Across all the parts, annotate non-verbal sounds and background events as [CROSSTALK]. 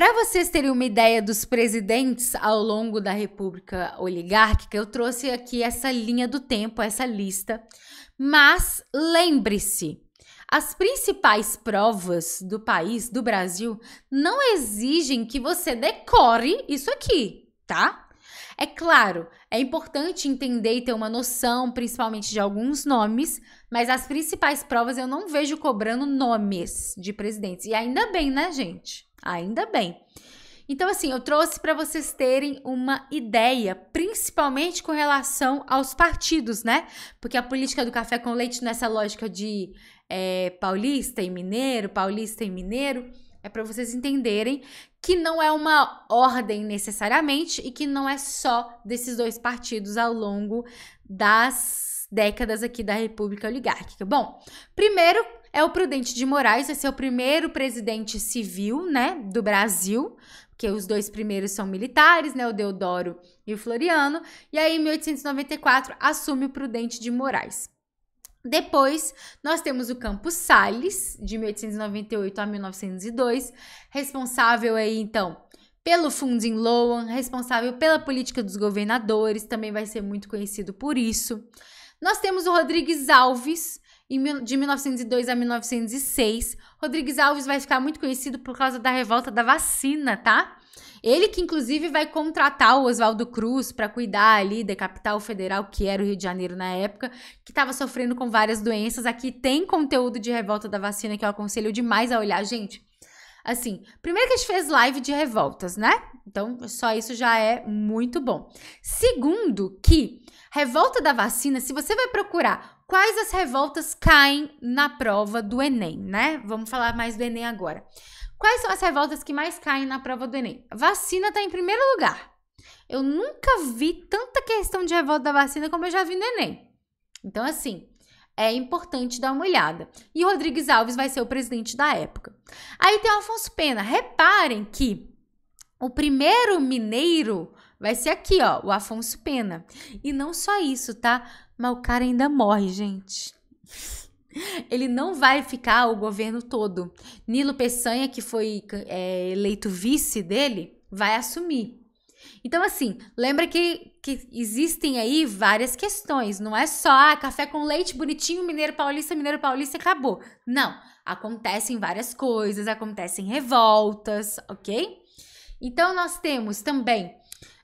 Para vocês terem uma ideia dos presidentes ao longo da República Oligárquica, eu trouxe aqui essa linha do tempo, essa lista. Mas lembre-se, as principais provas do país, do Brasil, não exigem que você decore isso aqui, tá? É claro, é importante entender e ter uma noção, principalmente de alguns nomes, mas as principais provas eu não vejo cobrando nomes de presidentes. E ainda bem, né, gente? Ainda bem. Então, assim, eu trouxe para vocês terem uma ideia, principalmente com relação aos partidos, né? Porque a política do café com leite, nessa lógica de é, paulista e mineiro, paulista e mineiro, é para vocês entenderem que não é uma ordem necessariamente e que não é só desses dois partidos ao longo das décadas aqui da República Oligárquica. Bom, primeiro é o Prudente de Moraes, vai ser o primeiro presidente civil, né, do Brasil, porque os dois primeiros são militares, né, o Deodoro e o Floriano, e aí em 1894 assume o Prudente de Moraes. Depois, nós temos o Campos Salles, de 1898 a 1902, responsável aí, então, pelo Funding Loan, responsável pela política dos governadores, também vai ser muito conhecido por isso. Nós temos o Rodrigues Alves, de 1902 a 1906, Rodrigues Alves vai ficar muito conhecido por causa da revolta da vacina, tá? Ele que inclusive vai contratar o Oswaldo Cruz para cuidar ali da capital federal, que era o Rio de Janeiro na época, que estava sofrendo com várias doenças. Aqui tem conteúdo de revolta da vacina que eu aconselho demais a olhar, gente. Assim, primeiro que a gente fez live de revoltas, né? Então, só isso já é muito bom. Segundo, que revolta da vacina, se você vai procurar quais as revoltas caem na prova do Enem, né? Vamos falar mais do Enem agora. Quais são as revoltas que mais caem na prova do Enem? A vacina está em primeiro lugar. Eu nunca vi tanta questão de revolta da vacina como eu já vi no Enem. Então, assim, é importante dar uma olhada. E o Rodrigues Alves vai ser o presidente da época. Aí tem o Afonso Pena. Reparem que o primeiro mineiro vai ser aqui, ó, o Afonso Pena. E não só isso, tá? Mas o cara ainda morre, gente. [LAUGHS] Ele não vai ficar o governo todo. Nilo Peçanha, que foi é, eleito vice dele, vai assumir. Então, assim, lembra que, que existem aí várias questões. Não é só ah, café com leite, bonitinho, mineiro paulista, mineiro paulista, acabou. Não. Acontecem várias coisas, acontecem revoltas, ok? Então, nós temos também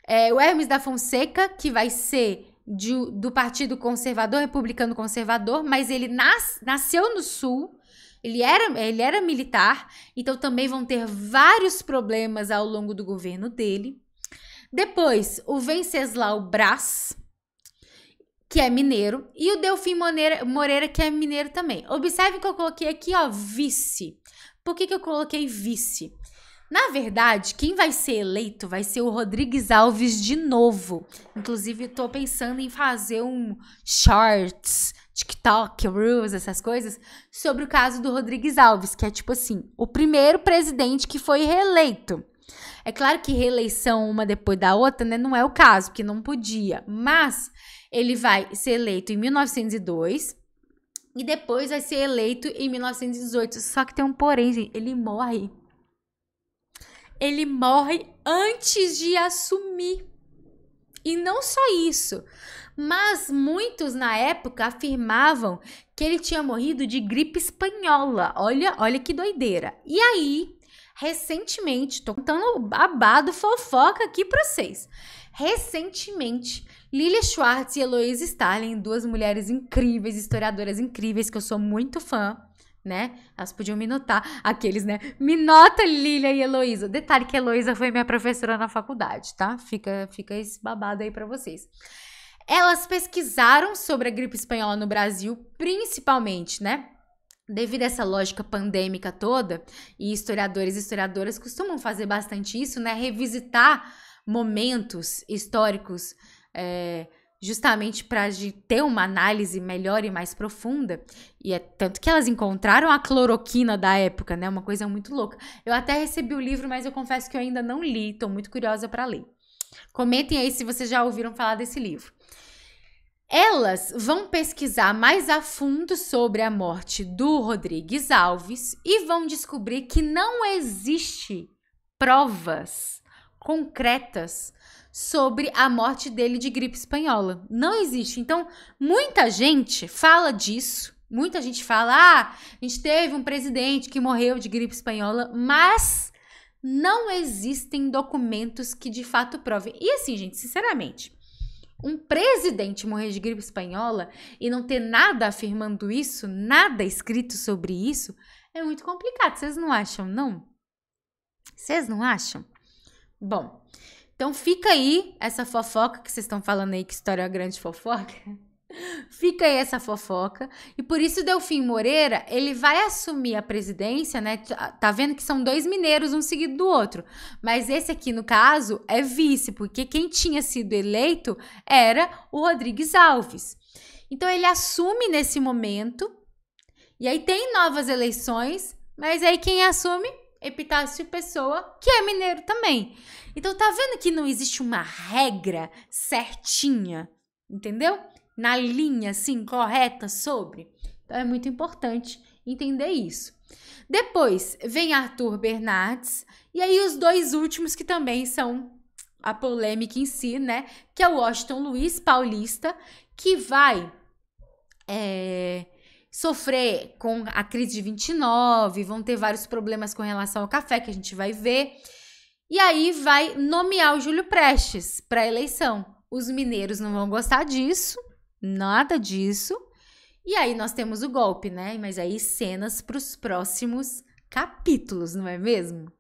é, o Hermes da Fonseca, que vai ser de, do Partido Conservador, Republicano Conservador, mas ele nas, nasceu no Sul, ele era, ele era militar, então também vão ter vários problemas ao longo do governo dele. Depois, o Venceslau Brás, que é mineiro, e o Delfim Moreira, Moreira, que é mineiro também. Observe que eu coloquei aqui, ó, vice. Por que, que eu coloquei vice? Na verdade, quem vai ser eleito vai ser o Rodrigues Alves de novo. Inclusive, estou pensando em fazer um shorts, TikTok, Reels, essas coisas, sobre o caso do Rodrigues Alves, que é tipo assim, o primeiro presidente que foi reeleito. É claro que reeleição uma depois da outra, né, não é o caso, porque não podia, mas ele vai ser eleito em 1902 e depois vai ser eleito em 1918. Só que tem um porém, gente, ele morre ele morre antes de assumir. E não só isso, mas muitos na época afirmavam que ele tinha morrido de gripe espanhola. Olha, olha que doideira. E aí, recentemente, tô contando babado fofoca aqui para vocês. Recentemente, Lilia Schwartz e Eloise Starling, duas mulheres incríveis, historiadoras incríveis que eu sou muito fã, né? Elas podiam me notar. Aqueles, né? Me nota Lilia e Heloísa. Detalhe que Heloísa foi minha professora na faculdade, tá? Fica, fica esse babado aí para vocês. Elas pesquisaram sobre a gripe espanhola no Brasil, principalmente, né? Devido a essa lógica pandêmica toda, e historiadores e historiadoras costumam fazer bastante isso, né? Revisitar momentos históricos. É, justamente para ter uma análise melhor e mais profunda. E é tanto que elas encontraram a cloroquina da época, né? Uma coisa muito louca. Eu até recebi o livro, mas eu confesso que eu ainda não li, estou muito curiosa para ler. Comentem aí se vocês já ouviram falar desse livro. Elas vão pesquisar mais a fundo sobre a morte do Rodrigues Alves e vão descobrir que não existe provas concretas sobre a morte dele de gripe espanhola. Não existe. Então, muita gente fala disso. Muita gente fala: ah, a gente teve um presidente que morreu de gripe espanhola, mas não existem documentos que de fato provem. E assim, gente, sinceramente, um presidente morrer de gripe espanhola e não ter nada afirmando isso, nada escrito sobre isso, é muito complicado. Vocês não acham, não? Vocês não acham? Bom, então fica aí essa fofoca que vocês estão falando aí, que história é uma grande fofoca. [LAUGHS] Fica aí essa fofoca. E por isso o Delfim Moreira, ele vai assumir a presidência, né? Tá, tá vendo que são dois mineiros, um seguido do outro. Mas esse aqui, no caso, é vice, porque quem tinha sido eleito era o Rodrigues Alves. Então ele assume nesse momento. E aí tem novas eleições, mas aí quem assume? Epitácio Pessoa, que é mineiro também. Então tá vendo que não existe uma regra certinha, entendeu? Na linha assim correta sobre. Então é muito importante entender isso. Depois vem Arthur Bernardes e aí os dois últimos que também são a polêmica em si, né? Que é o Washington Luiz Paulista, que vai é, sofrer com a crise de 29, vão ter vários problemas com relação ao café que a gente vai ver. E aí vai nomear o Júlio Prestes para a eleição. Os mineiros não vão gostar disso, nada disso. E aí nós temos o golpe, né? Mas aí cenas para os próximos capítulos, não é mesmo?